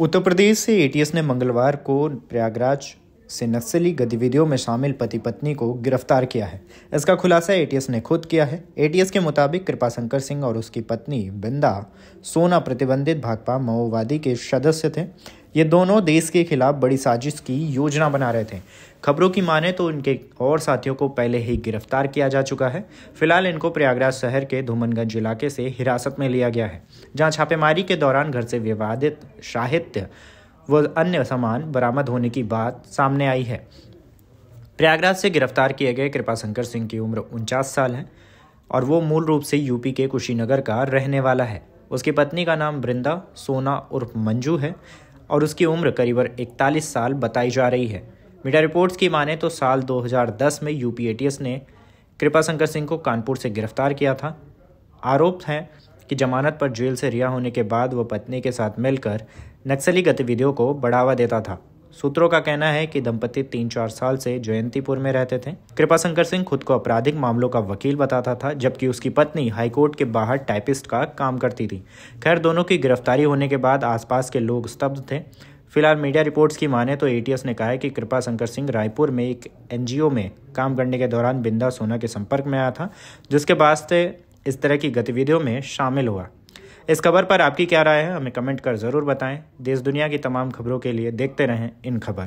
उत्तर प्रदेश से एटीएस ने मंगलवार को प्रयागराज से नक्सली गतिविधियों में शामिल पति पत्नी को गिरफ्तार किया है इसका खुलासा एटीएस ने खुद किया है एटीएस के मुताबिक कृपा शंकर सिंह और उसकी पत्नी बिंदा सोना प्रतिबंधित भाकपा माओवादी के सदस्य थे ये दोनों देश के खिलाफ बड़ी साजिश की योजना बना रहे थे खबरों की माने तो इनके और साथियों को पहले ही गिरफ्तार किया जा चुका है फिलहाल इनको प्रयागराज शहर के धूमनगंज इलाके से हिरासत में लिया गया है जहां छापेमारी के दौरान घर से विवादित साहित्य व अन्य सामान बरामद होने की बात सामने आई है प्रयागराज से गिरफ्तार किए गए कृपा शंकर सिंह की उम्र उनचास साल है और वो मूल रूप से यूपी के कुशीनगर का रहने वाला है उसकी पत्नी का नाम वृंदा सोना उर्फ मंजू है और उसकी उम्र करीबन इकतालीस साल बताई जा रही है मीडिया रिपोर्ट्स की माने तो साल 2010 में यूपी एटीएस ने कृपा शंकर सिंह को कानपुर से गिरफ्तार किया था आरोप हैं कि जमानत पर जेल से रिहा होने के बाद वह पत्नी के साथ मिलकर नक्सली गतिविधियों को बढ़ावा देता था सूत्रों का कहना है कि दंपति तीन चार साल से जयंतीपुर में रहते थे कृपा शंकर सिंह खुद को आपराधिक मामलों का वकील बताता था जबकि उसकी पत्नी हाईकोर्ट के बाहर टाइपिस्ट का काम करती थी खैर दोनों की गिरफ्तारी होने के बाद आसपास के लोग स्तब्ध थे फिलहाल मीडिया रिपोर्ट्स की माने तो एटीएस ने कहा है कि कृपा शंकर सिंह रायपुर में एक एनजीओ में काम करने के दौरान बिंदा सोना के संपर्क में आया था जिसके वास्ते इस तरह की गतिविधियों में शामिल हुआ इस खबर पर आपकी क्या राय है हमें कमेंट कर ज़रूर बताएं देश दुनिया की तमाम खबरों के लिए देखते रहें इन खबर